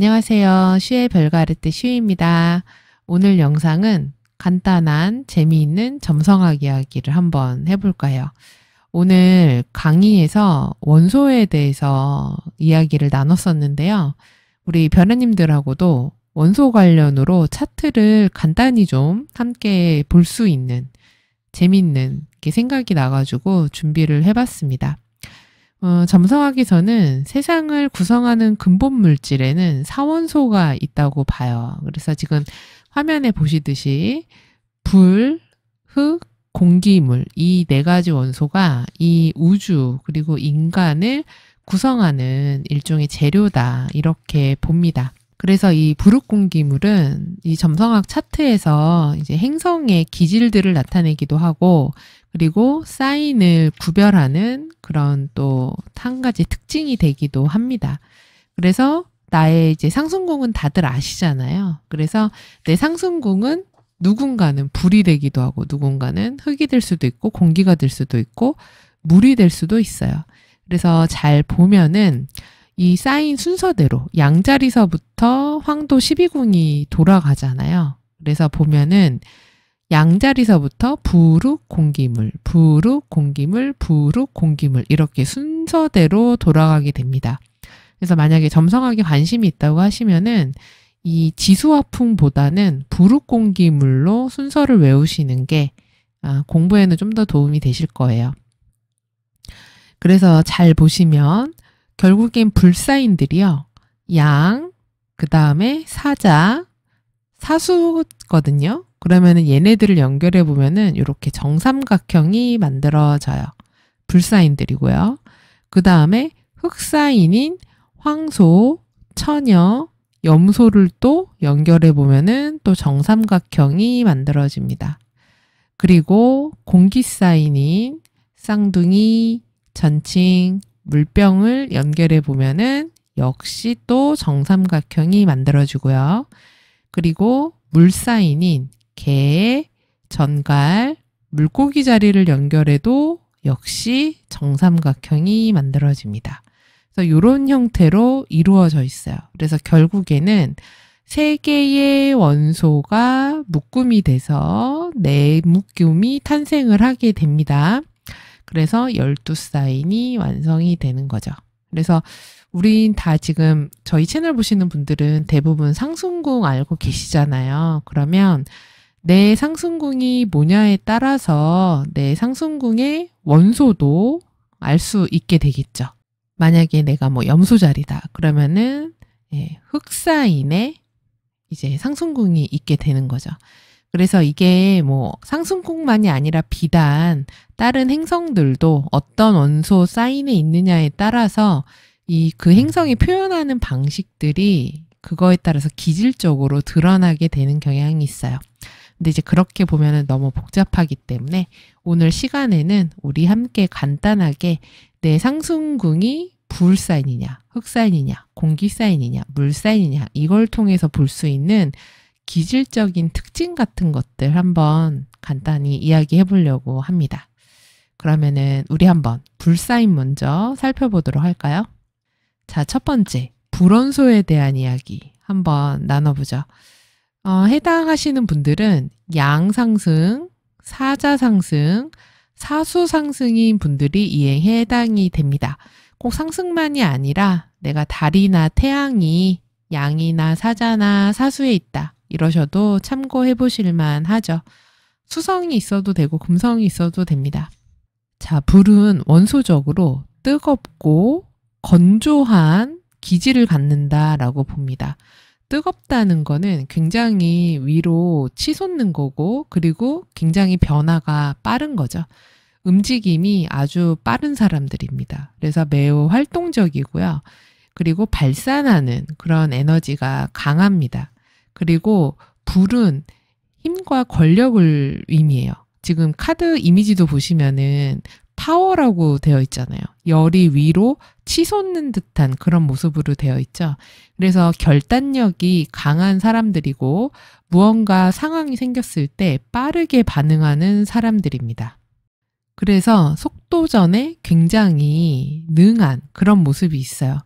안녕하세요. 슈의 별가르트 슈입니다. 오늘 영상은 간단한 재미있는 점성학 이야기를 한번 해볼까요? 오늘 강의에서 원소에 대해서 이야기를 나눴었는데요. 우리 변호님들하고도 원소 관련으로 차트를 간단히 좀 함께 볼 수 있는 재미있는 생각이 나가지고 준비를 해봤습니다. 어, 점성하기 전은 세상을 구성하는 근본 물질에는 사원소가 있다고 봐요. 그래서 지금 화면에 보시듯이 불, 흙, 공기물 이 네 가지 원소가 이 우주 그리고 인간을 구성하는 일종의 재료다 이렇게 봅니다. 그래서 이 부룩 공기물은 이 점성학 차트에서 이제 행성의 기질들을 나타내기도 하고 그리고 사인을 구별하는 그런 또 한 가지 특징이 되기도 합니다. 그래서 나의 이제 상승궁은 다들 아시잖아요. 그래서 내 상승궁은 누군가는 불이 되기도 하고 누군가는 흙이 될 수도 있고 공기가 될 수도 있고 물이 될 수도 있어요. 그래서 잘 보면은 이 쌓인 순서대로 양자리서부터 황도 12궁이 돌아가잖아요. 그래서 보면은 양자리서부터 부룩 공기물, 부룩 공기물, 부룩 공기물 이렇게 순서대로 돌아가게 됩니다. 그래서 만약에 점성학에 관심이 있다고 하시면은 이 지수화풍보다는 부룩 공기물로 순서를 외우시는 게 아, 공부에는 좀 더 도움이 되실 거예요. 그래서 잘 보시면 결국엔 불사인들이요. 양, 그 다음에 사자, 사수거든요. 그러면은 얘네들을 연결해 보면은 이렇게 정삼각형이 만들어져요. 불사인들이고요. 그 다음에 흑사인인 황소, 처녀, 염소를 또 연결해 보면은 또 정삼각형이 만들어집니다. 그리고 공기사인인 쌍둥이, 전칭, 물병을 연결해 보면은 역시 또 정삼각형이 만들어지고요. 그리고 물사인인 개 전갈, 물고기 자리를 연결해도 역시 정삼각형이 만들어집니다. 그래서 이런 형태로 이루어져 있어요. 그래서 결국에는 세 개의 원소가 묶음이 돼서 네 묶음이 탄생을 하게 됩니다. 그래서 1 2 사인이 완성이 되는 거죠. 그래서 우린 다 지금 저희 채널 보시는 분들은 대부분 상승궁 알고 계시잖아요. 그러면 내 상승궁이 뭐냐에 따라서 내 상승궁의 원소도 알 수 있게 되겠죠. 만약에 내가 뭐 염소자리다. 그러면은 예, 흑사인의 이제 상승궁이 있게 되는 거죠. 그래서 이게 뭐 상승궁만이 아니라 비단 다른 행성들도 어떤 원소 사인에 있느냐에 따라서 이그 행성이 표현하는 방식들이 그거에 따라서 기질적으로 드러나게 되는 경향이 있어요. 근데 이제 그렇게 보면은 너무 복잡하기 때문에 오늘 시간에는 우리 함께 간단하게 내 상승궁이 불사인이냐, 흑사인이냐, 공기사인이냐, 물사인이냐 이걸 통해서 볼 수 있는 기질적인 특징 같은 것들 한번 간단히 이야기해 보려고 합니다. 그러면은 우리 한번 불사인 먼저 살펴보도록 할까요? 자, 첫 번째. 불원소에 대한 이야기 한번 나눠보죠. 어, 해당하시는 분들은 양상승, 사자상승, 사수상승인 분들이 이행에 해당이 됩니다. 꼭 상승만이 아니라 내가 달이나 태양이 양이나 사자나 사수에 있다 이러셔도 참고해 보실만 하죠. 수성이 있어도 되고 금성이 있어도 됩니다. 자, 불은 원소적으로 뜨겁고 건조한 기질을 갖는다라고 봅니다. 뜨겁다는 거는 굉장히 위로 치솟는 거고 그리고 굉장히 변화가 빠른 거죠. 움직임이 아주 빠른 사람들입니다. 그래서 매우 활동적이고요. 그리고 발산하는 그런 에너지가 강합니다. 그리고 불은 힘과 권력을 의미해요. 지금 카드 이미지도 보시면은 타워라고 되어 있잖아요. 열이 위로 치솟는 듯한 그런 모습으로 되어 있죠. 그래서 결단력이 강한 사람들이고 무언가 상황이 생겼을 때 빠르게 반응하는 사람들입니다. 그래서 속도전에 굉장히 능한 그런 모습이 있어요.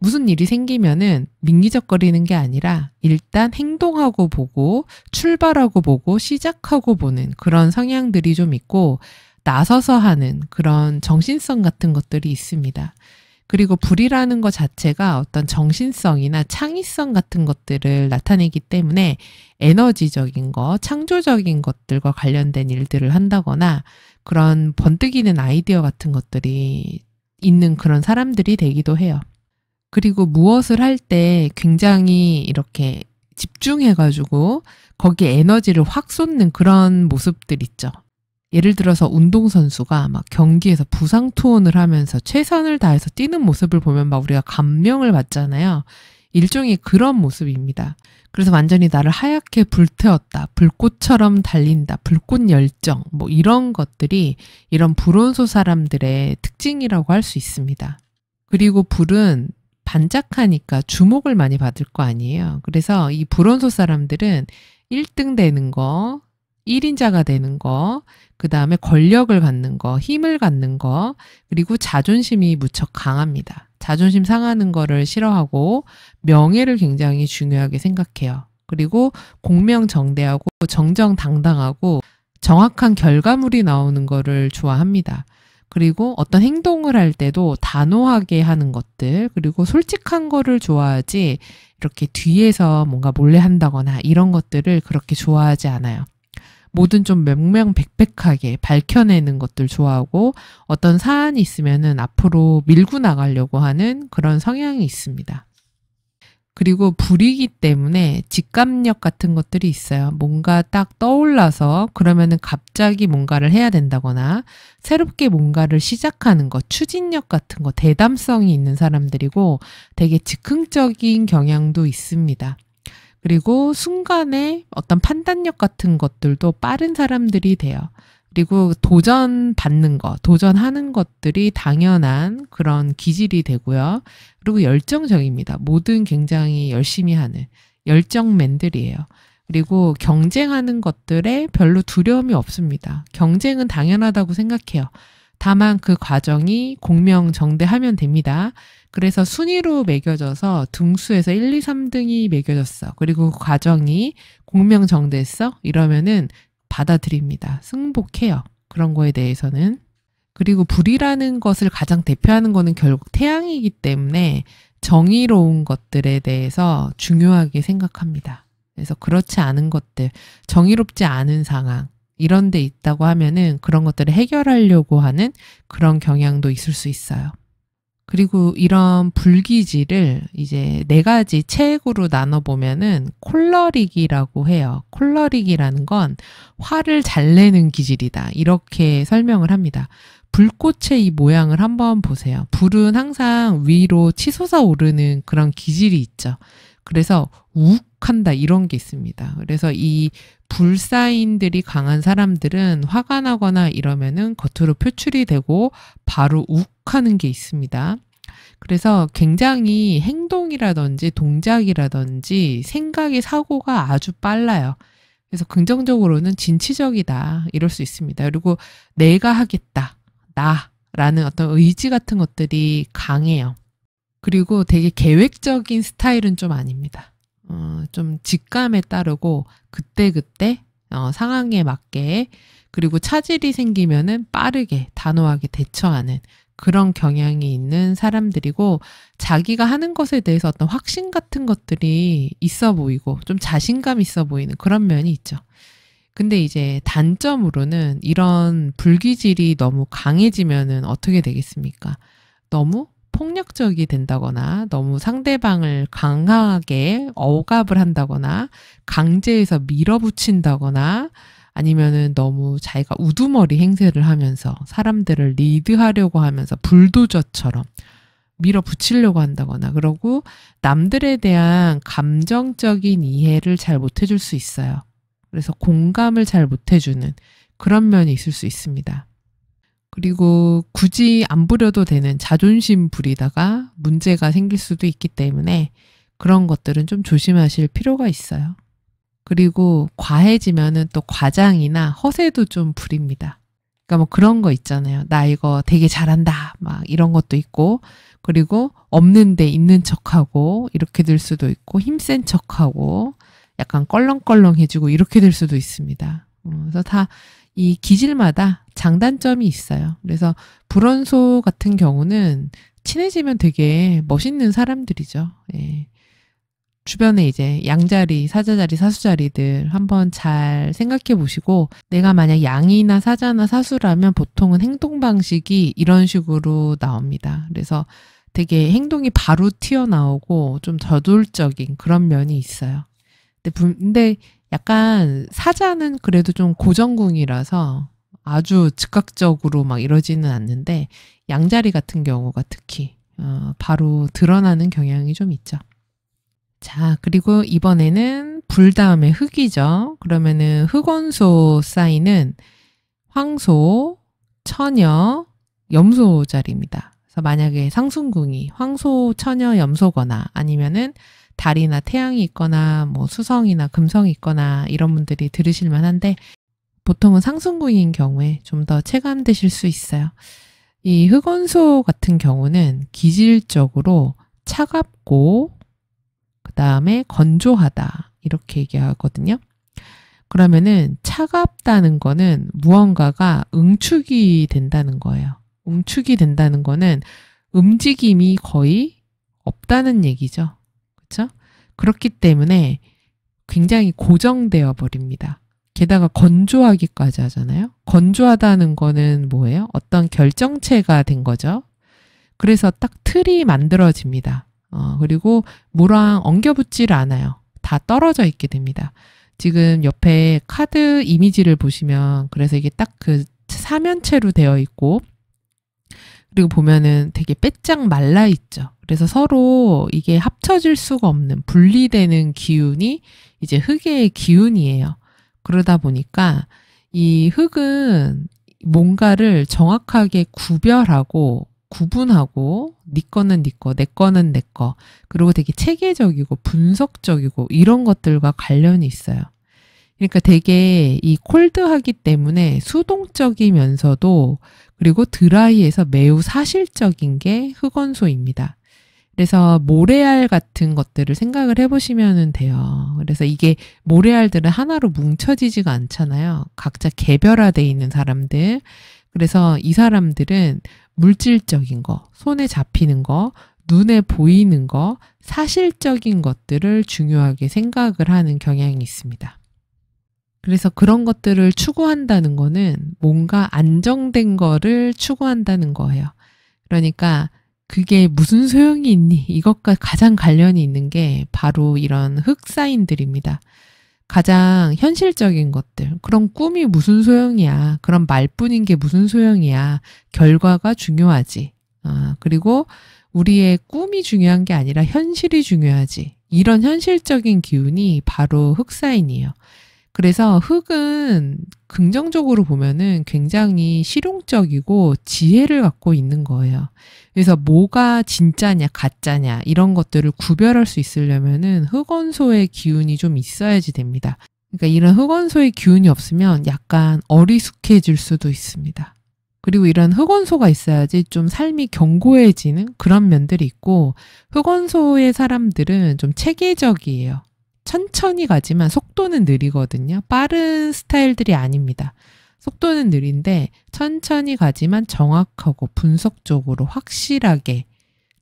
무슨 일이 생기면은 민기적거리는 게 아니라 일단 행동하고 보고 출발하고 보고 시작하고 보는 그런 성향들이 좀 있고 나서서 하는 그런 정신성 같은 것들이 있습니다. 그리고 불이라는 것 자체가 어떤 정신성이나 창의성 같은 것들을 나타내기 때문에 에너지적인 것, 창조적인 것들과 관련된 일들을 한다거나 그런 번뜩이는 아이디어 같은 것들이 있는 그런 사람들이 되기도 해요. 그리고 무엇을 할 때 굉장히 이렇게 집중해가지고 거기에 에너지를 확 쏟는 그런 모습들 있죠. 예를 들어서 운동선수가 막 경기에서 부상 투혼을 하면서 최선을 다해서 뛰는 모습을 보면 막 우리가 감명을 받잖아요. 일종의 그런 모습입니다. 그래서 완전히 나를 하얗게 불태웠다. 불꽃처럼 달린다. 불꽃 열정. 뭐 이런 것들이 이런 불온소 사람들의 특징이라고 할 수 있습니다. 그리고 불은 반짝하니까 주목을 많이 받을 거 아니에요. 그래서 이 불온소 사람들은 1등 되는 거, 1인자가 되는 거, 그 다음에 권력을 갖는 거, 힘을 갖는 거, 그리고 자존심이 무척 강합니다. 자존심 상하는 거를 싫어하고 명예를 굉장히 중요하게 생각해요. 그리고 공명정대하고 정정당당하고 정확한 결과물이 나오는 거를 좋아합니다. 그리고 어떤 행동을 할 때도 단호하게 하는 것들, 그리고 솔직한 거를 좋아하지 이렇게 뒤에서 뭔가 몰래 한다거나 이런 것들을 그렇게 좋아하지 않아요. 뭐든 좀 명명백백하게 밝혀내는 것들 좋아하고 어떤 사안이 있으면은 앞으로 밀고 나가려고 하는 그런 성향이 있습니다. 그리고 불이기 때문에 직감력 같은 것들이 있어요. 뭔가 딱 떠올라서 그러면은 갑자기 뭔가를 해야 된다거나 새롭게 뭔가를 시작하는 것, 추진력 같은 거, 대담성이 있는 사람들이고 되게 즉흥적인 경향도 있습니다. 그리고 순간에 어떤 판단력 같은 것들도 빠른 사람들이 돼요. 그리고 도전 받는 것, 도전하는 것들이 당연한 그런 기질이 되고요. 그리고 열정적입니다. 모든 굉장히 열심히 하는 열정맨들이에요. 그리고 경쟁하는 것들에 별로 두려움이 없습니다. 경쟁은 당연하다고 생각해요. 다만 그 과정이 공명정대하면 됩니다. 그래서 순위로 매겨져서 등수에서 1, 2, 3등이 매겨졌어. 그리고 그 과정이 공명정대했어? 이러면은 받아들입니다. 승복해요. 그런 거에 대해서는. 그리고 불이라는 것을 가장 대표하는 거는 결국 태양이기 때문에 정의로운 것들에 대해서 중요하게 생각합니다. 그래서 그렇지 않은 것들, 정의롭지 않은 상황, 이런 데 있다고 하면은 그런 것들을 해결하려고 하는 그런 경향도 있을 수 있어요. 그리고 이런 불기지를 이제 네 가지 체액으로 나눠보면은 콜러릭이라고 해요. 콜러릭이라는 건 화를 잘 내는 기질이다. 이렇게 설명을 합니다. 불꽃의 이 모양을 한번 보세요. 불은 항상 위로 치솟아 오르는 그런 기질이 있죠. 그래서 욱 욕한다 이런 게 있습니다. 그래서 이 불사인들이 강한 사람들은 화가 나거나 이러면은 겉으로 표출이 되고 바로 욱하는 게 있습니다. 그래서 굉장히 행동이라든지 동작이라든지 생각의 사고가 아주 빨라요. 그래서 긍정적으로는 진취적이다 이럴 수 있습니다. 그리고 내가 하겠다 나라는 어떤 의지 같은 것들이 강해요. 그리고 되게 계획적인 스타일은 좀 아닙니다. 어, 좀 직감에 따르고 그때그때 어, 상황에 맞게 그리고 차질이 생기면은 빠르게 단호하게 대처하는 그런 경향이 있는 사람들이고 자기가 하는 것에 대해서 어떤 확신 같은 것들이 있어 보이고 좀 자신감 있어 보이는 그런 면이 있죠. 근데 이제 단점으로는 이런 불기질이 너무 강해지면은 어떻게 되겠습니까? 너무 폭력적이 된다거나 너무 상대방을 강하게 억압을 한다거나 강제해서 밀어붙인다거나 아니면은 너무 자기가 우두머리 행세를 하면서 사람들을 리드하려고 하면서 불도저처럼 밀어붙이려고 한다거나 그러고 남들에 대한 감정적인 이해를 잘 못 해줄 수 있어요. 그래서 공감을 잘 못 해주는 그런 면이 있을 수 있습니다. 그리고 굳이 안 부려도 되는 자존심 부리다가 문제가 생길 수도 있기 때문에 그런 것들은 좀 조심하실 필요가 있어요. 그리고 과해지면은 또 과장이나 허세도 좀 부립니다. 그러니까 뭐 그런 거 있잖아요. 나 이거 되게 잘한다. 막 이런 것도 있고, 그리고 없는데 있는 척하고, 이렇게 될 수도 있고, 힘센 척하고, 약간 껄렁껄렁해지고, 이렇게 될 수도 있습니다. 어, 그래서 다이 기질마다 장단점이 있어요. 그래서 불원소 같은 경우는 친해지면 되게 멋있는 사람들이죠. 예. 주변에 이제 양자리, 사자자리, 사수자리들 한번 잘 생각해 보시고 내가 만약 양이나 사자나 사수라면 보통은 행동 방식이 이런 식으로 나옵니다. 그래서 되게 행동이 바로 튀어나오고 좀 저돌적인 그런 면이 있어요. 근데, 근데 약간 사자는 그래도 좀 고정궁이라서 아주 즉각적으로 막 이러지는 않는데 양자리 같은 경우가 특히 어, 바로 드러나는 경향이 좀 있죠. 자, 그리고 이번에는 불 다음에 흙이죠. 그러면은 흑원소 사인은 황소, 처녀, 염소 자리입니다. 그래서 만약에 상순궁이 황소, 처녀, 염소거나 아니면은 달이나 태양이 있거나 뭐 수성이나 금성이 있거나 이런 분들이 들으실 만한데 보통은 상승구인 경우에 좀 더 체감되실 수 있어요. 이 흑원소 같은 경우는 기질적으로 차갑고 그 다음에 건조하다 이렇게 얘기하거든요. 그러면은 차갑다는 거는 무언가가 응축이 된다는 거예요. 응축이 된다는 거는 움직임이 거의 없다는 얘기죠. 그렇죠? 그렇기 때문에 굉장히 고정되어 버립니다. 게다가 건조하기까지 하잖아요. 건조하다는 거는 뭐예요? 어떤 결정체가 된 거죠. 그래서 딱 틀이 만들어집니다. 어, 그리고 물왕 엉겨붙질 않아요. 다 떨어져 있게 됩니다. 지금 옆에 카드 이미지를 보시면 그래서 이게 딱 그 사면체로 되어 있고 그리고 보면은 되게 빼짝 말라 있죠. 그래서 서로 이게 합쳐질 수가 없는 분리되는 기운이 이제 흙의 기운이에요. 그러다 보니까 이 흙은 뭔가를 정확하게 구별하고 구분하고 네 거는 네 거, 내 거는 내 거. 그리고 되게 체계적이고 분석적이고 이런 것들과 관련이 있어요. 그러니까 되게 이 콜드하기 때문에 수동적이면서도 그리고 드라이에서 매우 사실적인 게 흑원소입니다. 그래서 모래알 같은 것들을 생각을 해보시면 돼요. 그래서 이게 모래알들은 하나로 뭉쳐지지가 않잖아요. 각자 개별화돼 있는 사람들. 그래서 이 사람들은 물질적인 거, 손에 잡히는 거, 눈에 보이는 거, 사실적인 것들을 중요하게 생각을 하는 경향이 있습니다. 그래서 그런 것들을 추구한다는 거는 뭔가 안정된 거를 추구한다는 거예요. 그러니까 그게 무슨 소용이 있니? 이것과 가장 관련이 있는 게 바로 이런 흑사인들입니다. 가장 현실적인 것들. 그런 꿈이 무슨 소용이야. 그런 말뿐인 게 무슨 소용이야. 결과가 중요하지. 아, 그리고 우리의 꿈이 중요한 게 아니라 현실이 중요하지. 이런 현실적인 기운이 바로 흑사인이에요. 그래서 흙은 긍정적으로 보면은 굉장히 실용적이고 지혜를 갖고 있는 거예요. 그래서 뭐가 진짜냐, 가짜냐, 이런 것들을 구별할 수 있으려면은 흑원소의 기운이 좀 있어야지 됩니다. 그러니까 이런 흑원소의 기운이 없으면 약간 어리숙해질 수도 있습니다. 그리고 이런 흑원소가 있어야지 좀 삶이 견고해지는 그런 면들이 있고 흑원소의 사람들은 좀 체계적이에요. 천천히 가지만 속도는 느리거든요. 빠른 스타일들이 아닙니다. 속도는 느린데 천천히 가지만 정확하고 분석적으로 확실하게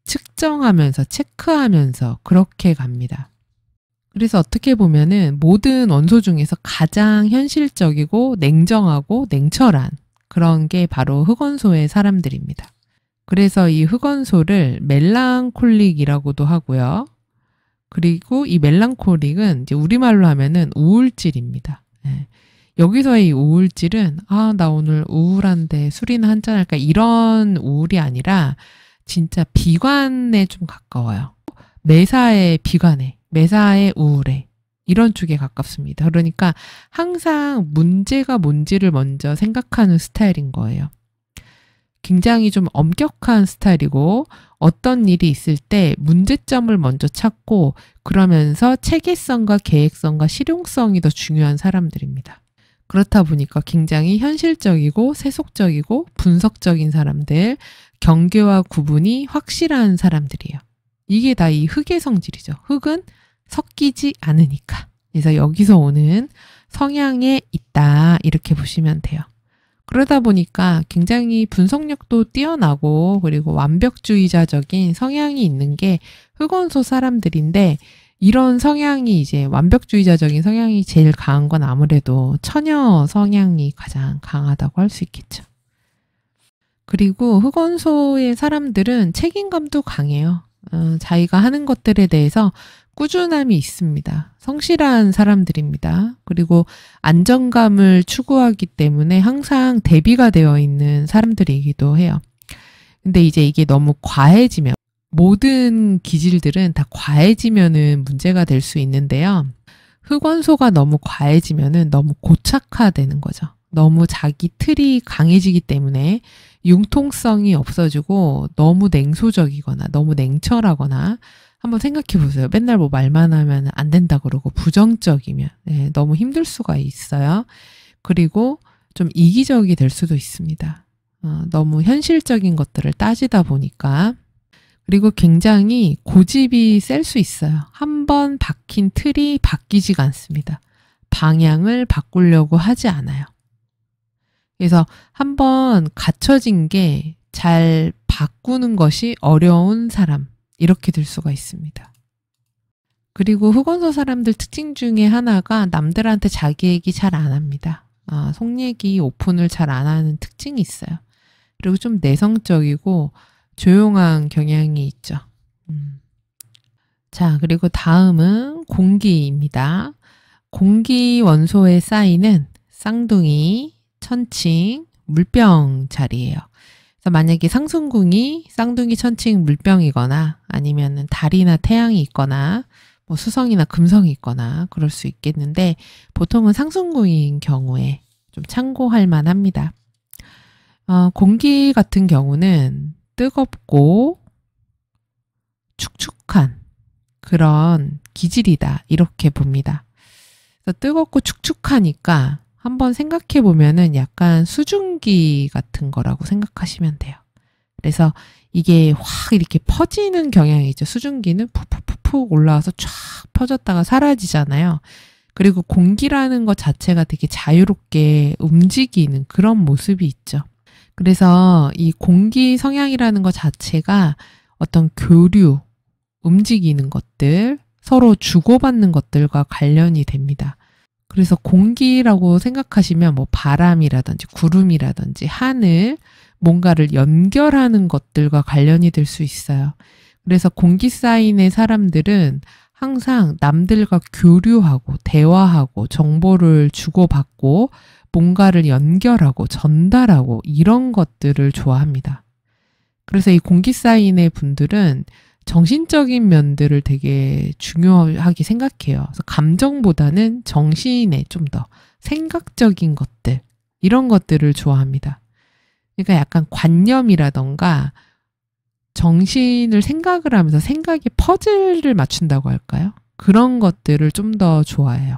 측정하면서 체크하면서 그렇게 갑니다. 그래서 어떻게 보면은 모든 원소 중에서 가장 현실적이고 냉정하고 냉철한 그런 게 바로 흑원소의 사람들입니다. 그래서 이 흑원소를 멜랑콜릭이라고도 하고요. 그리고 이 멜랑콜릭은 이제 우리말로 하면은 우울질입니다. 예. 여기서의 이 우울질은 아, 나 오늘 우울한데 술이나 한잔 할까 이런 우울이 아니라 진짜 비관에 좀 가까워요. 매사에 비관에, 매사에 우울해. 이런 쪽에 가깝습니다. 그러니까 항상 문제가 뭔지를 먼저 생각하는 스타일인 거예요. 굉장히 좀 엄격한 스타일이고 어떤 일이 있을 때 문제점을 먼저 찾고 그러면서 체계성과 계획성과 실용성이 더 중요한 사람들입니다. 그렇다 보니까 굉장히 현실적이고 세속적이고 분석적인 사람들, 경계와 구분이 확실한 사람들이에요. 이게 다 이흑의 성질이죠. 흑은 섞이지 않으니까. 그래서 여기서 오는 성향에 있다. 이렇게 보시면 돼요. 그러다 보니까 굉장히 분석력도 뛰어나고 그리고 완벽주의자적인 성향이 있는 게 흑원소 사람들인데 이런 성향이 이제 완벽주의자적인 성향이 제일 강한 건 아무래도 처녀 성향이 가장 강하다고 할 수 있겠죠. 그리고 흑원소의 사람들은 책임감도 강해요. 어, 자기가 하는 것들에 대해서 꾸준함이 있습니다. 성실한 사람들입니다. 그리고 안정감을 추구하기 때문에 항상 대비가 되어 있는 사람들이기도 해요. 근데 이제 이게 너무 과해지면 모든 기질들은 다 과해지면은 문제가 될 수 있는데요. 흑원소가 너무 과해지면은 너무 고착화되는 거죠. 너무 자기 틀이 강해지기 때문에 융통성이 없어지고 너무 냉소적이거나 너무 냉철하거나 한번 생각해 보세요. 맨날 뭐 말만 하면 안 된다 그러고 부정적이면 네, 너무 힘들 수가 있어요. 그리고 좀 이기적이 될 수도 있습니다. 어, 너무 현실적인 것들을 따지다 보니까 그리고 굉장히 고집이 셀 수 있어요. 한번 박힌 틀이 바뀌지가 않습니다. 방향을 바꾸려고 하지 않아요. 그래서 한번 갖춰진 게 잘 바꾸는 것이 어려운 사람. 이렇게 될 수가 있습니다. 그리고 흑원소 사람들 특징 중에 하나가 남들한테 자기 얘기 잘 안 합니다. 아, 속 얘기 오픈을 잘 안 하는 특징이 있어요. 그리고 좀 내성적이고 조용한 경향이 있죠. 음. 자, 그리고 다음은 공기입니다. 공기 원소의 쌓이는 쌍둥이, 천칭, 물병 자리예요. 만약에 상승궁이 쌍둥이 천칭 물병이거나 아니면은 달이나 태양이 있거나 뭐 수성이나 금성이 있거나 그럴 수 있겠는데 보통은 상승궁인 경우에 좀 참고할 만합니다. 어, 공기 같은 경우는 뜨겁고 축축한 그런 기질이다 이렇게 봅니다. 뜨겁고 축축하니까 한번 생각해 보면은 약간 수증기 같은 거라고 생각하시면 돼요. 그래서 이게 확 이렇게 퍼지는 경향이 있죠. 수증기는 푹푹푹푹 올라와서 쫙 퍼졌다가 사라지잖아요. 그리고 공기라는 것 자체가 되게 자유롭게 움직이는 그런 모습이 있죠. 그래서 이 공기 성향이라는 것 자체가 어떤 교류, 움직이는 것들, 서로 주고받는 것들과 관련이 됩니다. 그래서 공기라고 생각하시면 뭐 바람이라든지 구름이라든지 하늘, 뭔가를 연결하는 것들과 관련이 될 수 있어요. 그래서 공기 사인의 사람들은 항상 남들과 교류하고 대화하고 정보를 주고받고 뭔가를 연결하고 전달하고 이런 것들을 좋아합니다. 그래서 이 공기 사인의 분들은 정신적인 면들을 되게 중요하게 생각해요. 그래서 감정보다는 정신에 좀 더 생각적인 것들, 이런 것들을 좋아합니다. 그러니까 약간 관념이라던가 정신을 생각을 하면서 생각의 퍼즐을 맞춘다고 할까요? 그런 것들을 좀 더 좋아해요.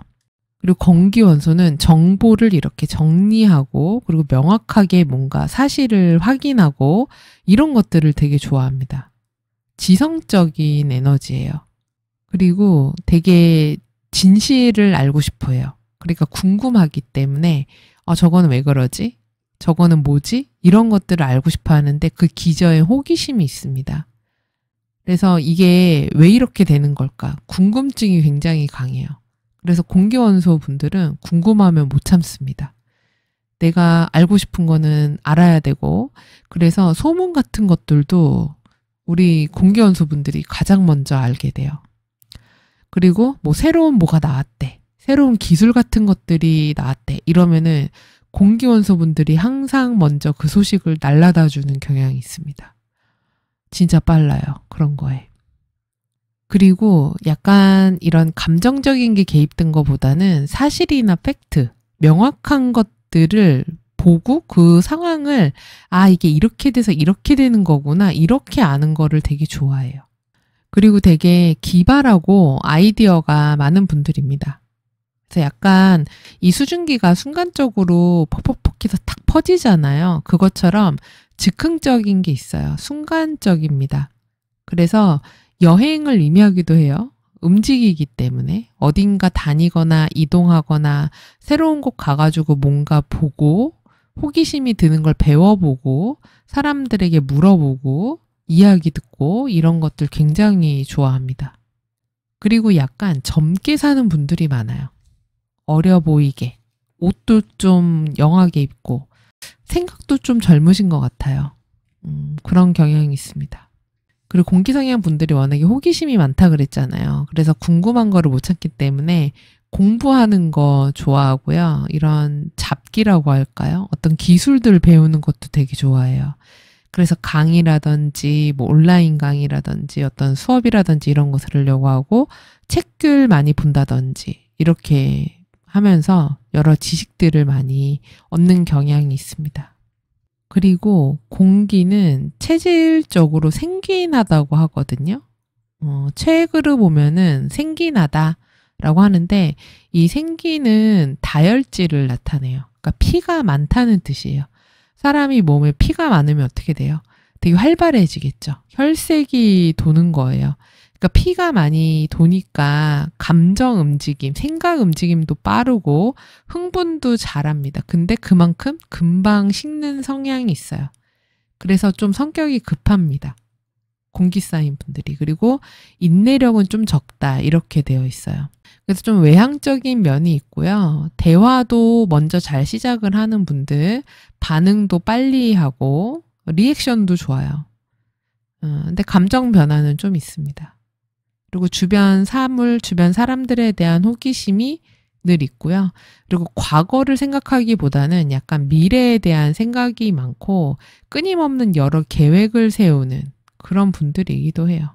그리고 건기원소는 정보를 이렇게 정리하고 그리고 명확하게 뭔가 사실을 확인하고 이런 것들을 되게 좋아합니다. 지성적인 에너지예요. 그리고 되게 진실을 알고 싶어 해요. 그러니까 궁금하기 때문에 아, 저거는 왜 그러지? 저거는 뭐지? 이런 것들을 알고 싶어 하는데 그 기저에 호기심이 있습니다. 그래서 이게 왜 이렇게 되는 걸까? 궁금증이 굉장히 강해요. 그래서 공기원소 분들은 궁금하면 못 참습니다. 내가 알고 싶은 거는 알아야 되고, 그래서 소문 같은 것들도 우리 공기원수분들이 가장 먼저 알게 돼요. 그리고 뭐 새로운 뭐가 나왔대. 새로운 기술 같은 것들이 나왔대. 이러면은 공기원소분들이 항상 먼저 그 소식을 날라다 주는 경향이 있습니다. 진짜 빨라요. 그런 거에. 그리고 약간 이런 감정적인 게 개입된 것보다는 사실이나 팩트, 명확한 것들을 보고 그 상황을 아, 이게 이렇게 돼서 이렇게 되는 거구나. 이렇게 아는 거를 되게 좋아해요. 그리고 되게 기발하고 아이디어가 많은 분들입니다. 그래서 약간 이 수증기가 순간적으로 퍽퍽퍽 해서 탁 퍼지잖아요. 그것처럼 즉흥적인 게 있어요. 순간적입니다. 그래서 여행을 의미하기도 해요. 움직이기 때문에 어딘가 다니거나 이동하거나 새로운 곳 가가지고 뭔가 보고 호기심이 드는 걸 배워보고 사람들에게 물어보고 이야기 듣고 이런 것들 굉장히 좋아합니다. 그리고 약간 젊게 사는 분들이 많아요. 어려 보이게 옷도 좀 영하게 입고 생각도 좀 젊으신 것 같아요. 음, 그런 경향이 있습니다. 그리고 공기성향 분들이 워낙에 호기심이 많다 그랬잖아요. 그래서 궁금한 거를 못 찾기 때문에 공부하는 거 좋아하고요. 이런 잡기라고 할까요? 어떤 기술들 배우는 것도 되게 좋아해요. 그래서 강의라든지 뭐 온라인 강의라든지 어떤 수업이라든지 이런 거 들으려고 하고 책을 많이 본다든지 이렇게 하면서 여러 지식들을 많이 얻는 경향이 있습니다. 그리고 공기는 체질적으로 생기나다고 하거든요. 어, 책액으로 보면은 생기나다 라고 하는데 이 생기는 다혈질을 나타내요. 그러니까 피가 많다는 뜻이에요. 사람이 몸에 피가 많으면 어떻게 돼요? 되게 활발해지겠죠. 혈색이 도는 거예요. 그러니까 피가 많이 도니까 감정 움직임, 생각 움직임도 빠르고 흥분도 잘합니다. 근데 그만큼 금방 식는 성향이 있어요. 그래서 좀 성격이 급합니다. 공기쌓인 분들이 그리고 인내력은 좀 적다 이렇게 되어 있어요. 그래서 좀 외향적인 면이 있고요. 대화도 먼저 잘 시작을 하는 분들, 반응도 빨리 하고 리액션도 좋아요. 어, 근데 감정 변화는 좀 있습니다. 그리고 주변 사물, 주변 사람들에 대한 호기심이 늘 있고요. 그리고 과거를 생각하기보다는 약간 미래에 대한 생각이 많고 끊임없는 여러 계획을 세우는 그런 분들이기도 해요.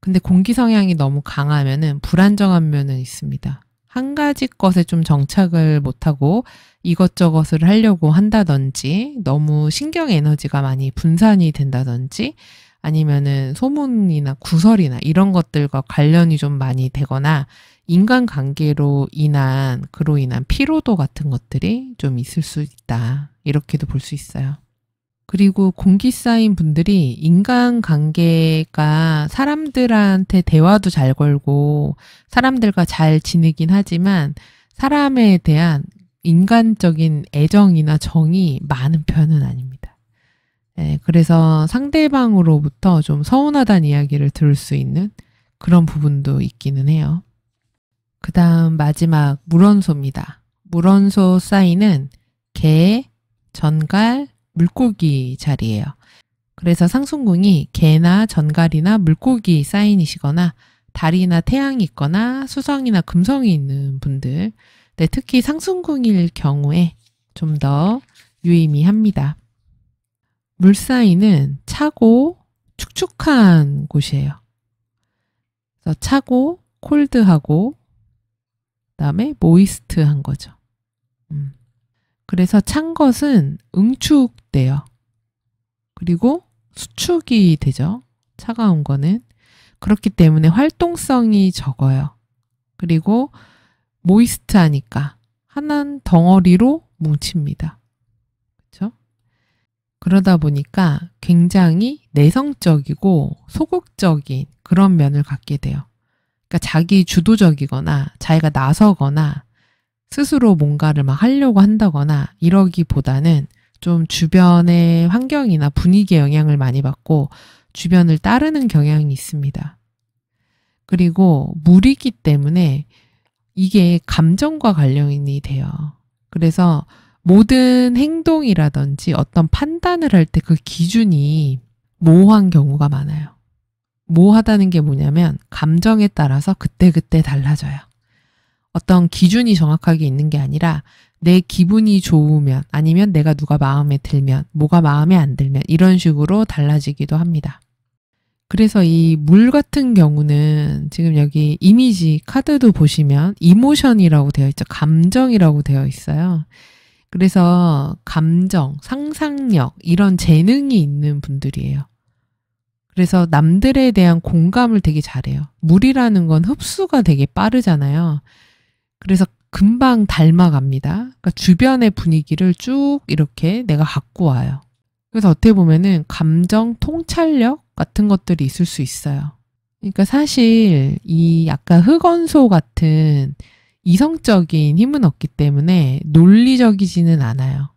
근데 공기 성향이 너무 강하면은 불안정한 면은 있습니다. 한 가지 것에 좀 정착을 못하고 이것저것을 하려고 한다든지 너무 신경 에너지가 많이 분산이 된다든지 아니면은 소문이나 구설이나 이런 것들과 관련이 좀 많이 되거나 인간관계로 인한 그로 인한 피로도 같은 것들이 좀 있을 수 있다 이렇게도 볼 수 있어요. 그리고 공기 쌓인 분들이 인간관계가 사람들한테 대화도 잘 걸고 사람들과 잘 지내긴 하지만 사람에 대한 인간적인 애정이나 정이 많은 편은 아닙니다. 네, 그래서 상대방으로부터 좀 서운하다는 이야기를 들을 수 있는 그런 부분도 있기는 해요. 그 다음 마지막 물원소입니다. 물원소 사이는 개, 전갈, 물고기 자리예요. 그래서 상순궁이 개나 전갈이나 물고기 사인이시거나 달이나 태양이 있거나 수성이나 금성이 있는 분들, 네, 특히 상순궁일 경우에 좀 더 유의미합니다. 물사인은 차고 축축한 곳이에요. 그래서 차고 콜드하고 그다음에 모이스트한 거죠. 음. 그래서 찬 것은 응축돼요. 그리고 수축이 되죠. 차가운 거는. 그렇기 때문에 활동성이 적어요. 그리고 모이스트하니까 하나는 덩어리로 뭉칩니다. 그렇죠? 그러다 보니까 굉장히 내성적이고 소극적인 그런 면을 갖게 돼요. 그러니까 자기 주도적이거나 자기가 나서거나 스스로 뭔가를 막 하려고 한다거나 이러기보다는 좀 주변의 환경이나 분위기에 영향을 많이 받고 주변을 따르는 경향이 있습니다. 그리고 물이기 때문에 이게 감정과 관련이 돼요. 그래서 모든 행동이라든지 어떤 판단을 할 때 그 기준이 모호한 경우가 많아요. 모호하다는 게 뭐냐면 감정에 따라서 그때그때 달라져요. 어떤 기준이 정확하게 있는 게 아니라 내 기분이 좋으면 아니면 내가 누가 마음에 들면 뭐가 마음에 안 들면 이런 식으로 달라지기도 합니다. 그래서 이 물 같은 경우는 지금 여기 이미지 카드도 보시면 이모션이라고 되어 있죠. 감정이라고 되어 있어요. 그래서 감정, 상상력 이런 재능이 있는 분들이에요. 그래서 남들에 대한 공감을 되게 잘해요. 물이라는 건 흡수가 되게 빠르잖아요. 그래서 금방 닮아갑니다. 그러니까 주변의 분위기를 쭉 이렇게 내가 갖고 와요. 그래서 어떻게 보면은 감정 통찰력 같은 것들이 있을 수 있어요. 그러니까 사실 이 약간 흑원소 같은 이성적인 힘은 없기 때문에 논리적이지는 않아요.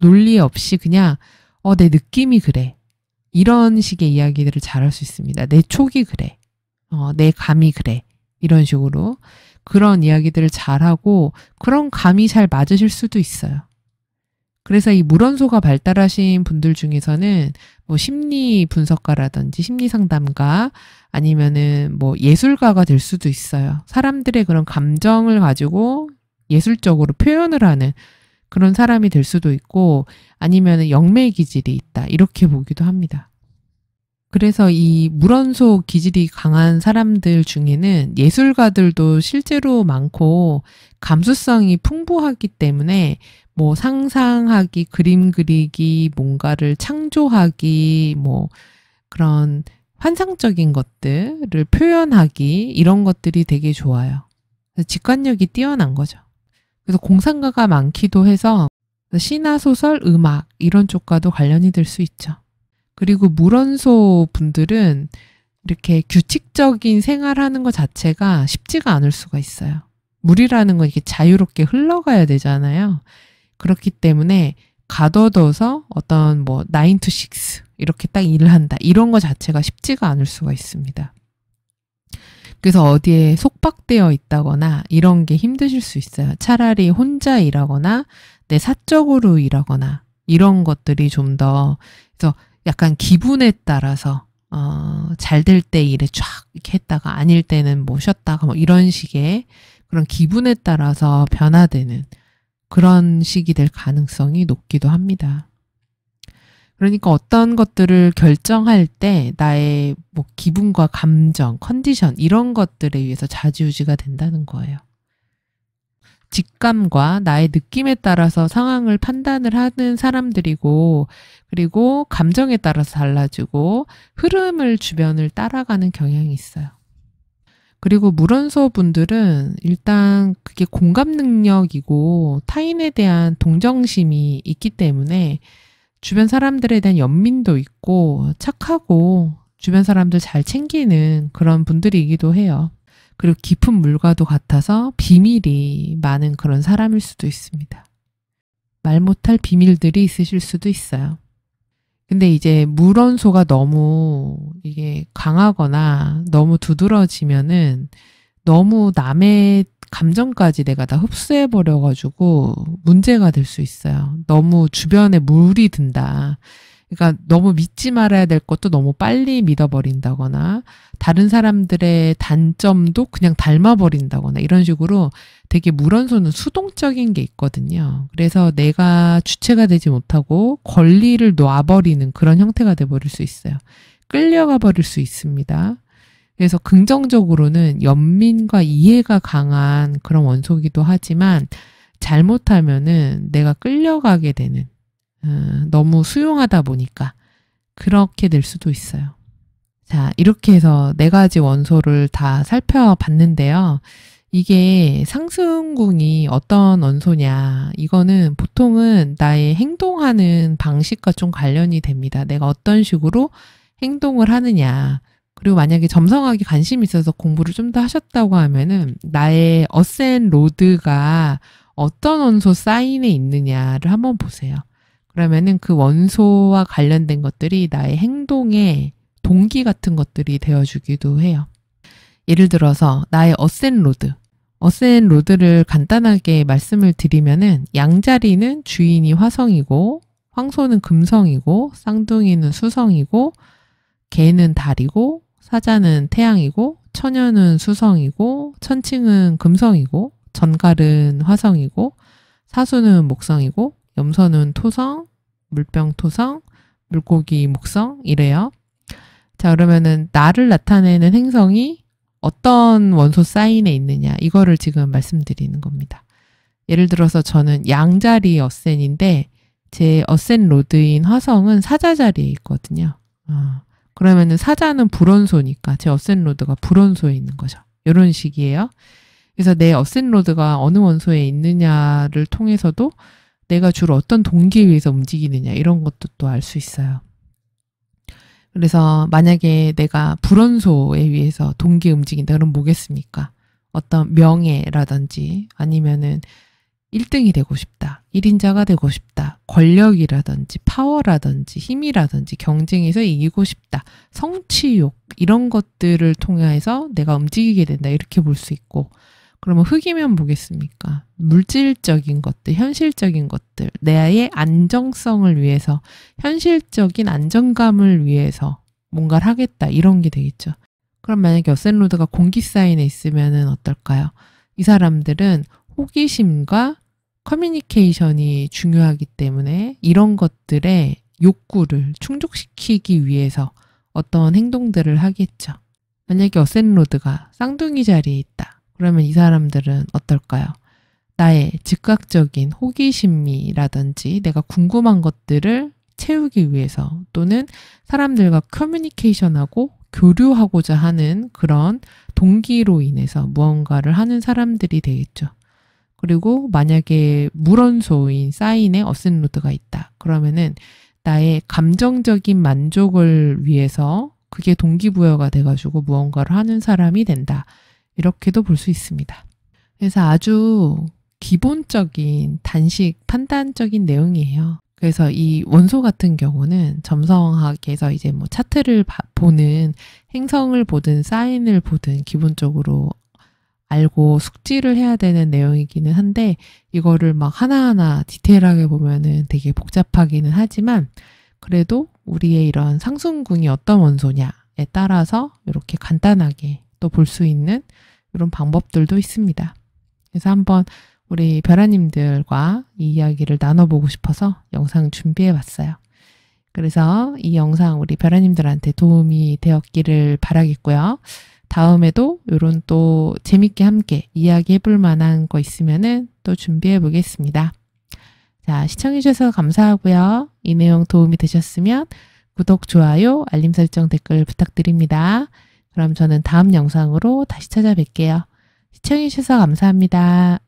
논리 없이 그냥 어, 내 느낌이 그래. 이런 식의 이야기들을 잘 할 수 있습니다. 내 촉이 그래. 어, 내 감이 그래. 이런 식으로. 그런 이야기들을 잘하고 그런 감이 잘 맞으실 수도 있어요. 그래서 이 물원소가 발달하신 분들 중에서는 뭐 심리 분석가라든지 심리 상담가 아니면은 뭐 예술가가 될 수도 있어요. 사람들의 그런 감정을 가지고 예술적으로 표현을 하는 그런 사람이 될 수도 있고 아니면은 영매 기질이 있다. 이렇게 보기도 합니다. 그래서 이 물원소 기질이 강한 사람들 중에는 예술가들도 실제로 많고 감수성이 풍부하기 때문에 뭐 상상하기, 그림 그리기, 뭔가를 창조하기, 뭐 그런 환상적인 것들을 표현하기 이런 것들이 되게 좋아요. 직관력이 뛰어난 거죠. 그래서 공상가가 많기도 해서 시나 소설, 음악 이런 쪽과도 관련이 될 수 있죠. 그리고 물원소 분들은 이렇게 규칙적인 생활하는 것 자체가 쉽지가 않을 수가 있어요. 물이라는 건 이게 자유롭게 흘러가야 되잖아요. 그렇기 때문에 가둬둬서 어떤 뭐 9 to 6 이렇게 딱 일을 한다. 이런 것 자체가 쉽지가 않을 수가 있습니다. 그래서 어디에 속박되어 있다거나 이런 게 힘드실 수 있어요. 차라리 혼자 일하거나 내 사적으로 일하거나 이런 것들이 좀 더 그래서 약간 기분에 따라서 어, 잘 될 때 일을 쫙 이렇게 했다가 아닐 때는 뭐 쉬었다가 뭐 이런 식의 그런 기분에 따라서 변화되는 그런 식이 될 가능성이 높기도 합니다. 그러니까 어떤 것들을 결정할 때 나의 뭐 기분과 감정, 컨디션 이런 것들에 의해서 좌지우지가 된다는 거예요. 직감과 나의 느낌에 따라서 상황을 판단을 하는 사람들이고, 그리고 감정에 따라서 달라지고, 흐름을 주변을 따라가는 경향이 있어요. 그리고 물원소 분들은 일단 그게 공감 능력이고 타인에 대한 동정심이 있기 때문에 주변 사람들에 대한 연민도 있고 착하고 주변 사람들 잘 챙기는 그런 분들이기도 해요. 그리고 깊은 물과도 같아서 비밀이 많은 그런 사람일 수도 있습니다. 말 못할 비밀들이 있으실 수도 있어요. 근데 이제 물원소가 너무 이게 강하거나 너무 두드러지면은 너무 남의 감정까지 내가 다 흡수해 버려 가지고 문제가 될 수 있어요. 너무 주변에 물이 든다. 그러니까 너무 믿지 말아야 될 것도 너무 빨리 믿어버린다거나 다른 사람들의 단점도 그냥 닮아버린다거나 이런 식으로 되게 물언소는 수동적인 게 있거든요. 그래서 내가 주체가 되지 못하고 권리를 놔버리는 그런 형태가 돼버릴 수 있어요. 끌려가 버릴 수 있습니다. 그래서 긍정적으로는 연민과 이해가 강한 그런 원소기도 하지만 잘못하면은 내가 끌려가게 되는 어, 너무 수용하다 보니까 그렇게 될 수도 있어요. 자, 이렇게 해서 네 가지 원소를 다 살펴봤는데요. 이게 상승궁이 어떤 원소냐, 이거는 보통은 나의 행동하는 방식과 좀 관련이 됩니다. 내가 어떤 식으로 행동을 하느냐. 그리고 만약에 점성학에 관심이 있어서 공부를 좀 더 하셨다고 하면은 나의 어센 로드가 어떤 원소 사인에 있느냐를 한번 보세요. 그러면은 그 원소와 관련된 것들이 나의 행동의 동기 같은 것들이 되어주기도 해요. 예를 들어서 나의 어센로드, 어센로드를 간단하게 말씀을 드리면은 양자리는 주인이 화성이고 황소는 금성이고 쌍둥이는 수성이고 개는 달이고 사자는 태양이고 천연은 수성이고 천칭은 금성이고 전갈은 화성이고 사수는 목성이고 염소는 토성, 물병 토성, 물고기 목성 이래요. 자, 그러면은 나를 나타내는 행성이 어떤 원소 사인에 있느냐 이거를 지금 말씀드리는 겁니다. 예를 들어서 저는 양자리 어센인데 제 어센 로드인 화성은 사자 자리에 있거든요. 어, 그러면은 사자는 불온소니까제 어센 로드가 불온소에 있는 거죠. 이런 식이에요. 그래서 내 어센 로드가 어느 원소에 있느냐를 통해서도 내가 주로 어떤 동기에 의해서 움직이느냐 이런 것도 또 알 수 있어요. 그래서 만약에 내가 불원소에 의해서 동기 움직인다 그럼 뭐겠습니까? 어떤 명예라든지 아니면은 1등이 되고 싶다. 1인자가 되고 싶다. 권력이라든지 파워라든지 힘이라든지 경쟁에서 이기고 싶다. 성취욕 이런 것들을 통해서 내가 움직이게 된다. 이렇게 볼 수 있고 그러면 흙이면 뭐겠습니까? 물질적인 것들, 현실적인 것들, 내의 안정성을 위해서, 현실적인 안정감을 위해서 뭔가를 하겠다 이런 게 되겠죠. 그럼 만약에 어센로드가 공기 사인에 있으면 어떨까요? 이 사람들은 호기심과 커뮤니케이션이 중요하기 때문에 이런 것들의 욕구를 충족시키기 위해서 어떤 행동들을 하겠죠. 만약에 어센로드가 쌍둥이 자리에 있다. 그러면 이 사람들은 어떨까요? 나의 즉각적인 호기심이라든지 내가 궁금한 것들을 채우기 위해서 또는 사람들과 커뮤니케이션하고 교류하고자 하는 그런 동기로 인해서 무언가를 하는 사람들이 되겠죠. 그리고 만약에 물언소인 사인에 어센로드가 있다. 그러면은 나의 감정적인 만족을 위해서 그게 동기부여가 돼가지고 무언가를 하는 사람이 된다. 이렇게도 볼 수 있습니다. 그래서 아주 기본적인 단식 판단적인 내용이에요. 그래서 이 원소 같은 경우는 점성학에서 이제 뭐 차트를 보는 행성을 보든 사인을 보든 기본적으로 알고 숙지를 해야 되는 내용이기는 한데 이거를 막 하나하나 디테일하게 보면은 되게 복잡하기는 하지만 그래도 우리의 이런 상승궁이 어떤 원소냐에 따라서 이렇게 간단하게 또볼수 있는 이런 방법들도 있습니다. 그래서 한번 우리 벼라님들과이 이야기를 나눠보고 싶어서 영상 준비해 봤어요. 그래서 이 영상 우리 벼라님들한테 도움이 되었기를 바라겠고요. 다음에도 이런 또 재밌게 함께 이야기해 볼 만한 거 있으면은 또 준비해 보겠습니다. 자, 시청해 주셔서 감사하고요. 이 내용 도움이 되셨으면 구독, 좋아요, 알림 설정, 댓글 부탁드립니다. 그럼 저는 다음 영상으로 다시 찾아뵐게요. 시청해주셔서 감사합니다.